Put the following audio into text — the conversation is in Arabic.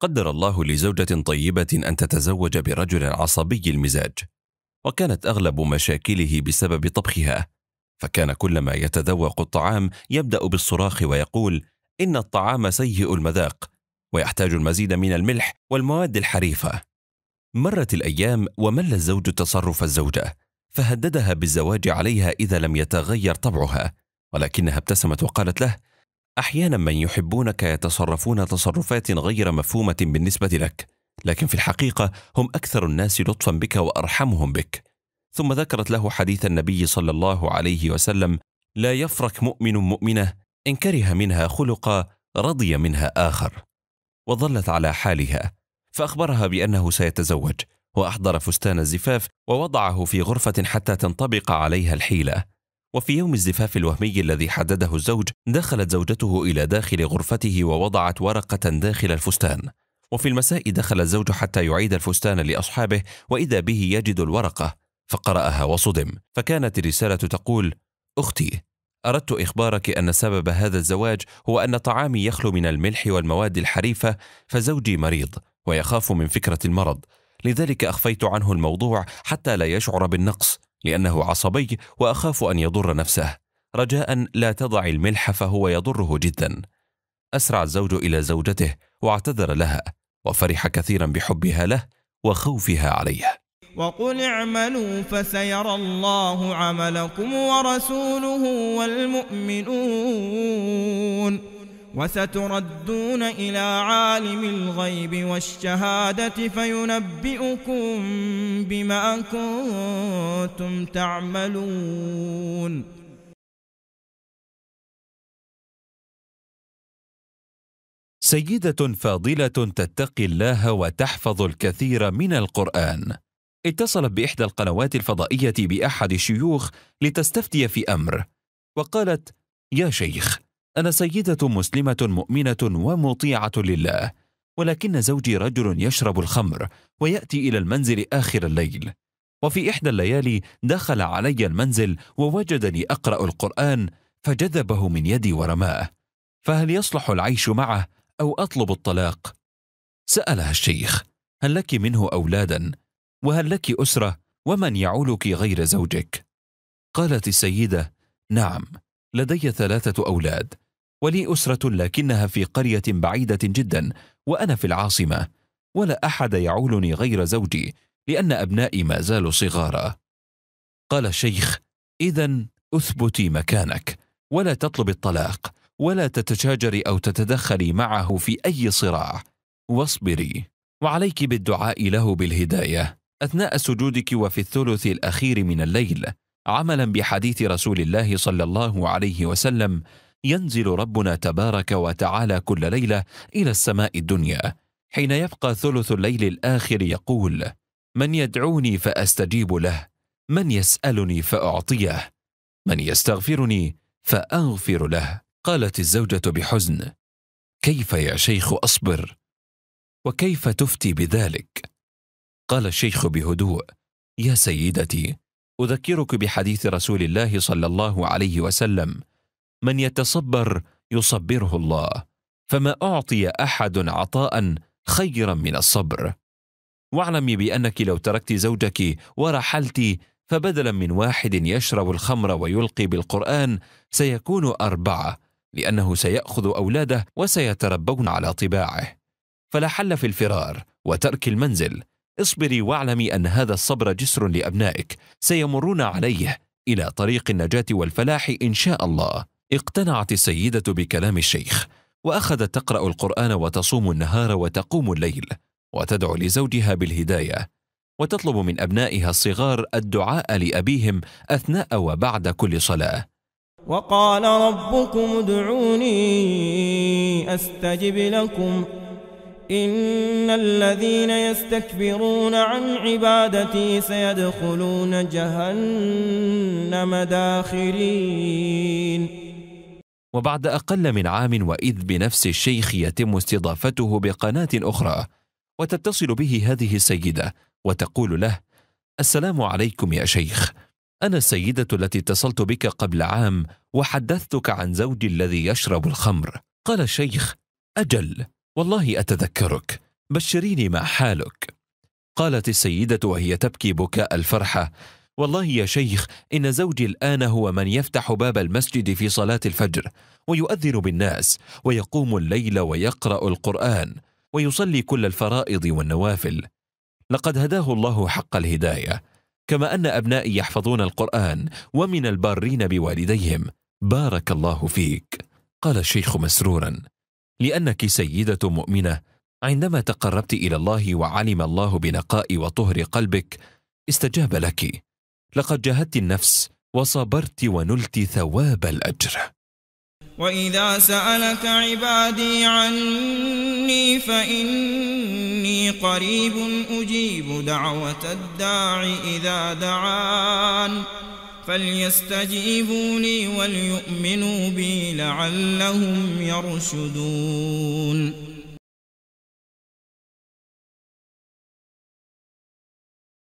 قدر الله لزوجة طيبة أن تتزوج برجل عصبي المزاج، وكانت أغلب مشاكله بسبب طبخها، فكان كلما يتذوق الطعام يبدأ بالصراخ ويقول: إن الطعام سيء المذاق، ويحتاج المزيد من الملح والمواد الحريفة. مرت الأيام ومل الزوج تصرف الزوجة، فهددها بالزواج عليها إذا لم يتغير طبعها، ولكنها ابتسمت وقالت له: احيانا من يحبونك يتصرفون تصرفات غير مفهومه بالنسبه لك لكن في الحقيقه هم اكثر الناس لطفا بك وارحمهم بك ثم ذكرت له حديث النبي صلى الله عليه وسلم لا يفرك مؤمن مؤمنه ان كره منها خلقا رضي منها اخر وظلت على حالها فاخبرها بانه سيتزوج واحضر فستان الزفاف ووضعه في غرفه حتى تنطبق عليها الحيله وفي يوم الزفاف الوهمي الذي حدده الزوج دخلت زوجته إلى داخل غرفته ووضعت ورقة داخل الفستان وفي المساء دخل الزوج حتى يعيد الفستان لأصحابه وإذا به يجد الورقة فقرأها وصدم فكانت الرسالة تقول أختي أردت إخبارك أن سبب هذا الزواج هو أن طعامي يخلو من الملح والمواد الحريفة فزوجي مريض ويخاف من فكرة المرض لذلك أخفيت عنه الموضوع حتى لا يشعر بالنقص لأنه عصبي وأخاف أن يضر نفسه رجاء لا تضع الملح فهو يضره جدا أسرع الزوج إلى زوجته واعتذر لها وفرح كثيرا بحبها له وخوفها عليه وقل اعملوا فسيرى الله عملكم ورسوله والمؤمنون وستردون إلى عالم الغيب والشهادة فينبئكم بما كنتم تعملون سيدة فاضلة تتقي الله وتحفظ الكثير من القرآن. اتصلت بإحدى القنوات الفضائية بأحد الشيوخ لتستفتي في أمر، وقالت: يا شيخ، انا سيده مسلمه مؤمنه ومطيعه لله ولكن زوجي رجل يشرب الخمر وياتي الى المنزل اخر الليل وفي احدى الليالي دخل علي المنزل ووجدني اقرا القران فجذبه من يدي ورماه فهل يصلح العيش معه او اطلب الطلاق سالها الشيخ هل لك منه اولادا وهل لك اسره ومن يعولك غير زوجك قالت السيده نعم لدي ثلاثة أولاد ولي أسرة لكنها في قرية بعيدة جدا وأنا في العاصمة ولا أحد يعولني غير زوجي لأن أبنائي ما زالوا صغارا قال الشيخ إذا أثبتي مكانك ولا تطلب الطلاق ولا تتشاجري أو تتدخلي معه في أي صراع واصبري وعليك بالدعاء له بالهداية أثناء سجودك وفي الثلث الأخير من الليل عملا بحديث رسول الله صلى الله عليه وسلم ينزل ربنا تبارك وتعالى كل ليله الى السماء الدنيا حين يبقى ثلث الليل الاخر يقول من يدعوني فاستجيب له من يسالني فاعطيه من يستغفرني فاغفر له قالت الزوجه بحزن كيف يا شيخ اصبر وكيف تفتي بذلك قال الشيخ بهدوء يا سيدتي اذكرك بحديث رسول الله صلى الله عليه وسلم من يتصبر يصبره الله فما اعطي احد عطاء خيرا من الصبر واعلمي بانك لو تركت زوجك ورحلت فبدلا من واحد يشرب الخمر ويلقي بالقران سيكون اربعه لانه سياخذ اولاده وسيتربون على طباعه فلا حل في الفرار وترك المنزل اصبري واعلمي أن هذا الصبر جسر لأبنائك سيمرون عليه إلى طريق النجاة والفلاح إن شاء الله اقتنعت السيدة بكلام الشيخ وأخذت تقرأ القرآن وتصوم النهار وتقوم الليل وتدعو لزوجها بالهداية وتطلب من أبنائها الصغار الدعاء لأبيهم أثناء وبعد كل صلاة وقال ربكم ادعوني أستجب لكم إن الذين يستكبرون عن عبادتي سيدخلون جهنم داخرين وبعد أقل من عام وإذ بنفس الشيخ يتم استضافته بقناة أخرى وتتصل به هذه السيدة وتقول له السلام عليكم يا شيخ أنا السيدة التي اتصلت بك قبل عام وحدثتك عن زوجي الذي يشرب الخمر قال الشيخ أجل والله أتذكرك بشريني ما حالك قالت السيدة وهي تبكي بكاء الفرحة والله يا شيخ إن زوجي الآن هو من يفتح باب المسجد في صلاة الفجر ويؤذن بالناس ويقوم الليل ويقرأ القرآن ويصلي كل الفرائض والنوافل لقد هداه الله حق الهداية كما أن أبنائي يحفظون القرآن ومن البارين بوالديهم بارك الله فيك قال الشيخ مسرورا لأنك سيدة مؤمنة عندما تقربت إلى الله وعلم الله بنقاء وطهر قلبك استجاب لك لقد جاهدت النفس وصبرت ونلت ثواب الأجر وإذا سألك عبادي عني فإني قريب أجيب دعوة الداع إذا دعان فليستجيبوا لي وليؤمنوا بي لعلهم يرشدون